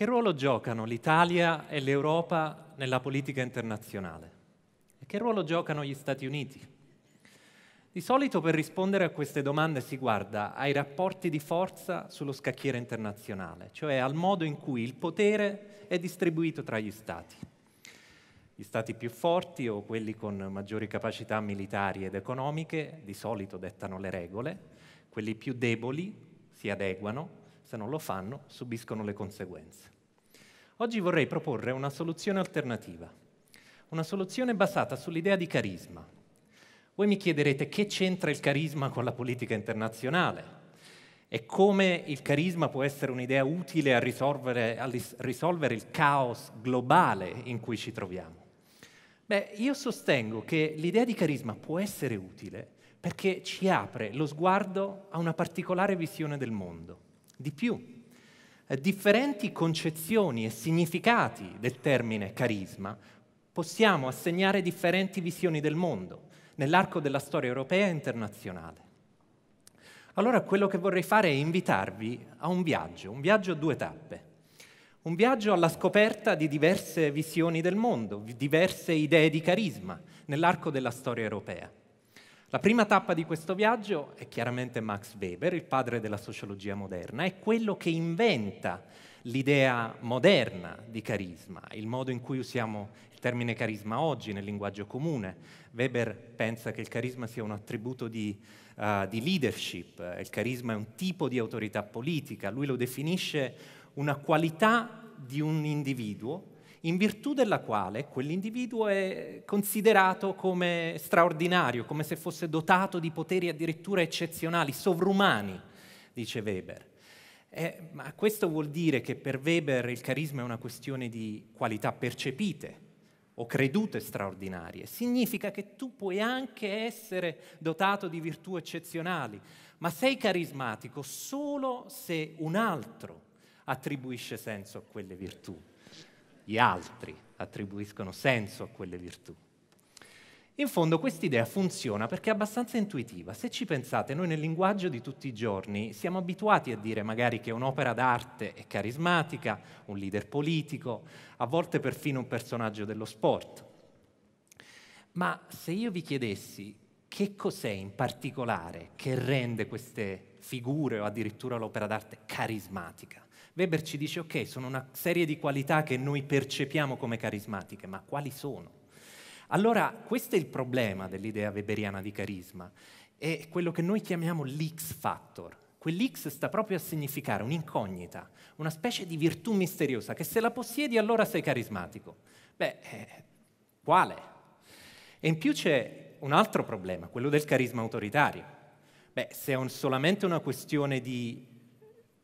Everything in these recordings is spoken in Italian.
Che ruolo giocano l'Italia e l'Europa nella politica internazionale? E che ruolo giocano gli Stati Uniti? Di solito per rispondere a queste domande si guarda ai rapporti di forza sullo scacchiere internazionale, cioè al modo in cui il potere è distribuito tra gli Stati. Gli Stati più forti o quelli con maggiori capacità militari ed economiche di solito dettano le regole, quelli più deboli si adeguano se non lo fanno, subiscono le conseguenze. Oggi vorrei proporre una soluzione alternativa, una soluzione basata sull'idea di carisma. Voi mi chiederete che c'entra il carisma con la politica internazionale e come il carisma può essere un'idea utile a risolvere, a risolvere il caos globale in cui ci troviamo. Beh, io sostengo che l'idea di carisma può essere utile perché ci apre lo sguardo a una particolare visione del mondo di più. Eh, differenti concezioni e significati del termine carisma possiamo assegnare differenti visioni del mondo nell'arco della storia europea e internazionale. Allora quello che vorrei fare è invitarvi a un viaggio, un viaggio a due tappe, un viaggio alla scoperta di diverse visioni del mondo, diverse idee di carisma nell'arco della storia europea. La prima tappa di questo viaggio è chiaramente Max Weber, il padre della sociologia moderna, è quello che inventa l'idea moderna di carisma, il modo in cui usiamo il termine carisma oggi nel linguaggio comune. Weber pensa che il carisma sia un attributo di, uh, di leadership, eh, il carisma è un tipo di autorità politica, lui lo definisce una qualità di un individuo in virtù della quale quell'individuo è considerato come straordinario, come se fosse dotato di poteri addirittura eccezionali, sovrumani, dice Weber. Eh, ma questo vuol dire che per Weber il carisma è una questione di qualità percepite o credute straordinarie. Significa che tu puoi anche essere dotato di virtù eccezionali, ma sei carismatico solo se un altro attribuisce senso a quelle virtù gli altri attribuiscono senso a quelle virtù. In fondo quest'idea funziona perché è abbastanza intuitiva. Se ci pensate, noi nel linguaggio di tutti i giorni siamo abituati a dire magari che un'opera d'arte è carismatica, un leader politico, a volte perfino un personaggio dello sport. Ma se io vi chiedessi che cos'è in particolare che rende queste figure o addirittura l'opera d'arte carismatica, Weber ci dice, ok, sono una serie di qualità che noi percepiamo come carismatiche, ma quali sono? Allora, questo è il problema dell'idea weberiana di carisma, è quello che noi chiamiamo l'X factor. Quell'X sta proprio a significare un'incognita, una specie di virtù misteriosa, che se la possiedi allora sei carismatico. Beh, eh, quale? E in più c'è un altro problema, quello del carisma autoritario. Beh, se è un solamente una questione di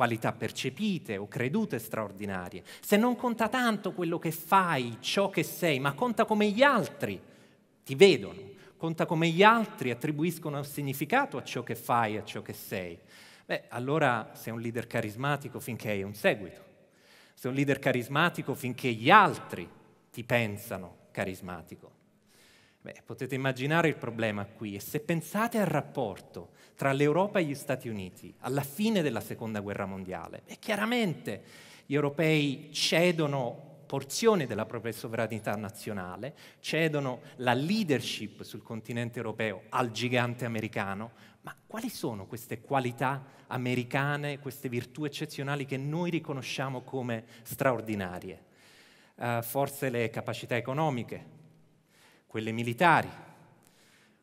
qualità percepite o credute straordinarie. Se non conta tanto quello che fai, ciò che sei, ma conta come gli altri ti vedono, conta come gli altri attribuiscono un significato a ciò che fai, a ciò che sei. Beh, allora sei un leader carismatico finché hai un seguito. Sei un leader carismatico finché gli altri ti pensano carismatico. Beh, potete immaginare il problema qui e se pensate al rapporto tra l'Europa e gli Stati Uniti alla fine della Seconda Guerra Mondiale, beh, chiaramente gli europei cedono porzioni della propria sovranità nazionale, cedono la leadership sul continente europeo al gigante americano, ma quali sono queste qualità americane, queste virtù eccezionali che noi riconosciamo come straordinarie? Uh, forse le capacità economiche, quelle militari,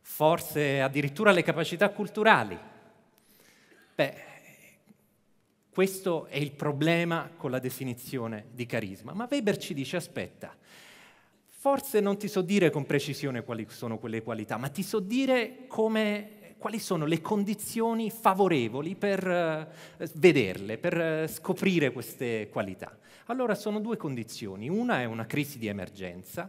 forse addirittura le capacità culturali. Beh, questo è il problema con la definizione di carisma. Ma Weber ci dice, aspetta, forse non ti so dire con precisione quali sono quelle qualità, ma ti so dire come, quali sono le condizioni favorevoli per eh, vederle, per eh, scoprire queste qualità. Allora sono due condizioni. Una è una crisi di emergenza,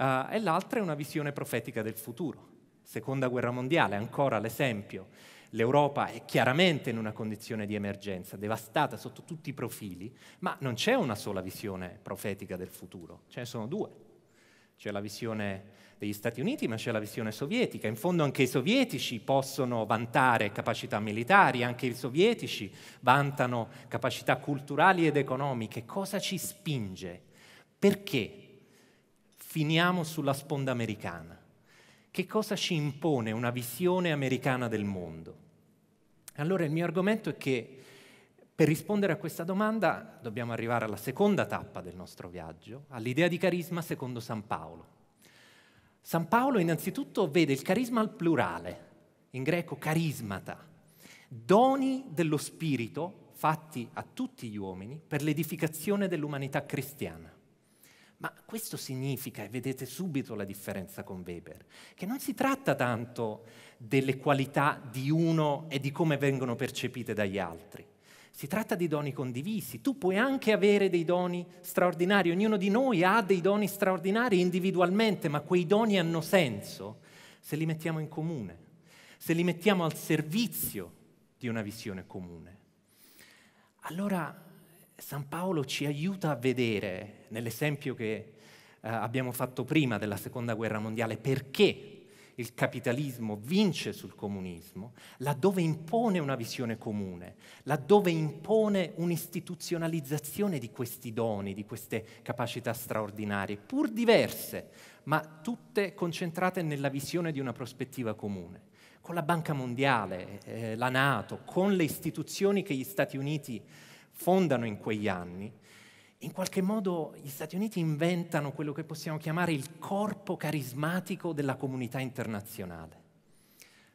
Uh, e l'altra è una visione profetica del futuro. Seconda guerra mondiale, ancora l'esempio. L'Europa è chiaramente in una condizione di emergenza, devastata sotto tutti i profili, ma non c'è una sola visione profetica del futuro, ce ne sono due. C'è la visione degli Stati Uniti, ma c'è la visione sovietica. In fondo anche i sovietici possono vantare capacità militari, anche i sovietici vantano capacità culturali ed economiche. Cosa ci spinge? Perché finiamo sulla sponda americana. Che cosa ci impone una visione americana del mondo? Allora il mio argomento è che per rispondere a questa domanda dobbiamo arrivare alla seconda tappa del nostro viaggio, all'idea di carisma secondo San Paolo. San Paolo innanzitutto vede il carisma al plurale, in greco carismata, doni dello Spirito fatti a tutti gli uomini per l'edificazione dell'umanità cristiana. Ma questo significa, e vedete subito la differenza con Weber, che non si tratta tanto delle qualità di uno e di come vengono percepite dagli altri. Si tratta di doni condivisi. Tu puoi anche avere dei doni straordinari, ognuno di noi ha dei doni straordinari individualmente, ma quei doni hanno senso se li mettiamo in comune, se li mettiamo al servizio di una visione comune. Allora San Paolo ci aiuta a vedere, nell'esempio che eh, abbiamo fatto prima della Seconda Guerra Mondiale, perché il capitalismo vince sul comunismo, laddove impone una visione comune, laddove impone un'istituzionalizzazione di questi doni, di queste capacità straordinarie, pur diverse, ma tutte concentrate nella visione di una prospettiva comune. Con la Banca Mondiale, eh, la Nato, con le istituzioni che gli Stati Uniti hanno, fondano in quegli anni, in qualche modo gli Stati Uniti inventano quello che possiamo chiamare il corpo carismatico della comunità internazionale.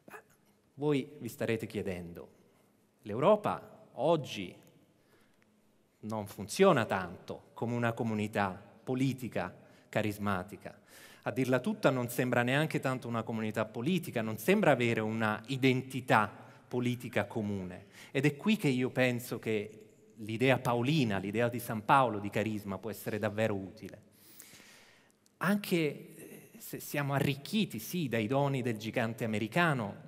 Beh, voi vi starete chiedendo, l'Europa oggi non funziona tanto come una comunità politica carismatica. A dirla tutta non sembra neanche tanto una comunità politica, non sembra avere una identità politica comune. Ed è qui che io penso che l'idea paolina, l'idea di San Paolo di carisma può essere davvero utile. Anche eh, se siamo arricchiti, sì, dai doni del gigante americano,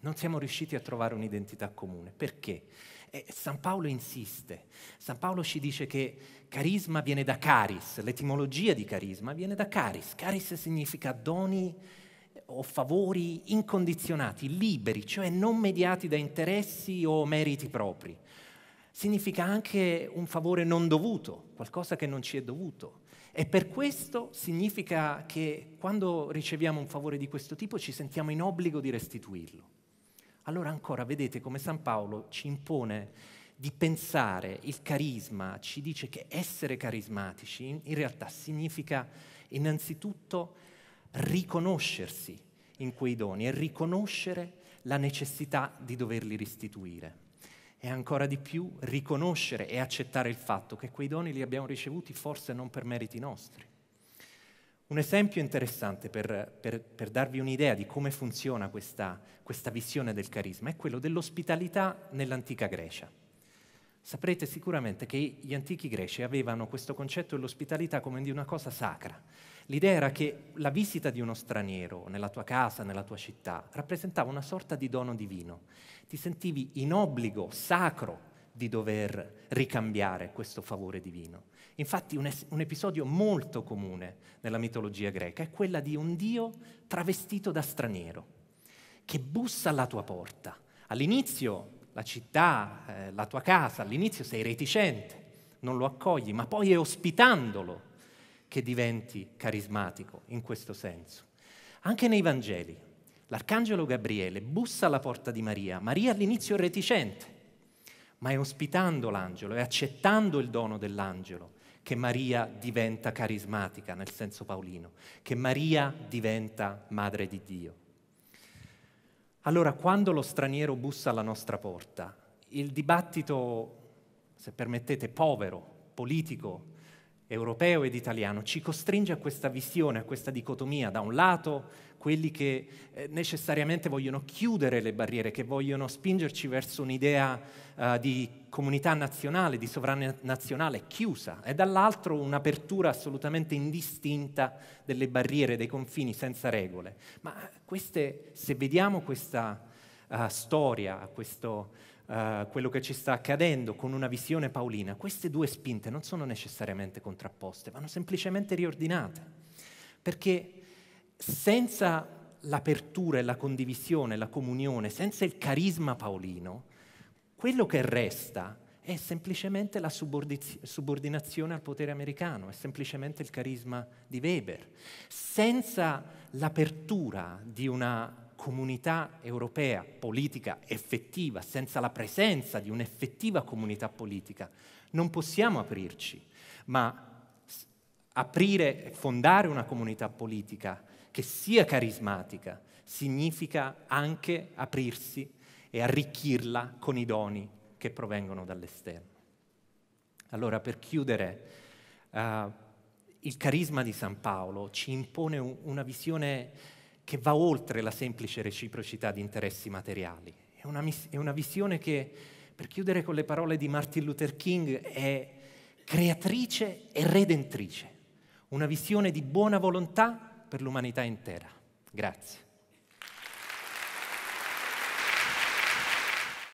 non siamo riusciti a trovare un'identità comune. Perché? E San Paolo insiste. San Paolo ci dice che carisma viene da caris, l'etimologia di carisma viene da caris. Caris significa doni eh, o favori incondizionati, liberi, cioè non mediati da interessi o meriti propri significa anche un favore non dovuto, qualcosa che non ci è dovuto. E per questo significa che quando riceviamo un favore di questo tipo ci sentiamo in obbligo di restituirlo. Allora ancora vedete come San Paolo ci impone di pensare il carisma, ci dice che essere carismatici in, realtà significa innanzitutto riconoscersi in quei doni e riconoscere la necessità di doverli restituire e ancora di più riconoscere e accettare il fatto che quei doni li abbiamo ricevuti forse non per meriti nostri. Un esempio interessante per, per, per darvi un'idea di come funziona questa, questa visione del carisma è quello dell'ospitalità nell'antica Grecia. Saprete sicuramente che gli antichi greci avevano questo concetto dell'ospitalità come di una cosa sacra. L'idea era che la visita di uno straniero nella tua casa, nella tua città, rappresentava una sorta di dono divino. Ti sentivi in obbligo sacro di dover ricambiare questo favore divino. Infatti un, es- un episodio molto comune nella mitologia greca è quella di un dio travestito da straniero che bussa alla tua porta. All'inizio la città, eh, la tua casa, all'inizio sei reticente, non lo accogli, ma poi è ospitandolo che diventi carismatico in questo senso. Anche nei Vangeli, l'arcangelo Gabriele bussa alla porta di Maria, Maria all'inizio è reticente, ma è ospitando l'angelo, è accettando il dono dell'angelo che Maria diventa carismatica nel senso paolino, che Maria diventa madre di Dio. Allora, quando lo straniero bussa alla nostra porta, il dibattito, se permettete, povero, politico, europeo ed italiano ci costringe a questa visione, a questa dicotomia, da un lato quelli che eh, necessariamente vogliono chiudere le barriere, che vogliono spingerci verso un'idea eh, di comunità nazionale, di sovrana nazionale chiusa, e dall'altro un'apertura assolutamente indistinta delle barriere, dei confini senza regole. Ma queste, se vediamo questa uh, storia, questo eh, quello che ci sta accadendo con una visione paolina, queste due spinte non sono necessariamente contrapposte, vanno semplicemente riordinate, perché senza l'apertura e la condivisione, la comunione, senza il carisma paolino, quello che resta è semplicemente la subordinazione al potere americano, è semplicemente il carisma di Weber. Senza l'apertura di una comunità europea politica effettiva, senza la presenza di un'effettiva comunità politica, non possiamo aprirci, ma aprire e fondare una comunità politica che sia carismatica significa anche aprirsi e arricchirla con i doni che provengono dall'esterno. Allora, per chiudere, uh, il carisma di San Paolo ci impone una visione che va oltre la semplice reciprocità di interessi materiali. È una, mis- è una visione che, per chiudere con le parole di Martin Luther King, è creatrice e redentrice. Una visione di buona volontà per l'umanità intera. Grazie.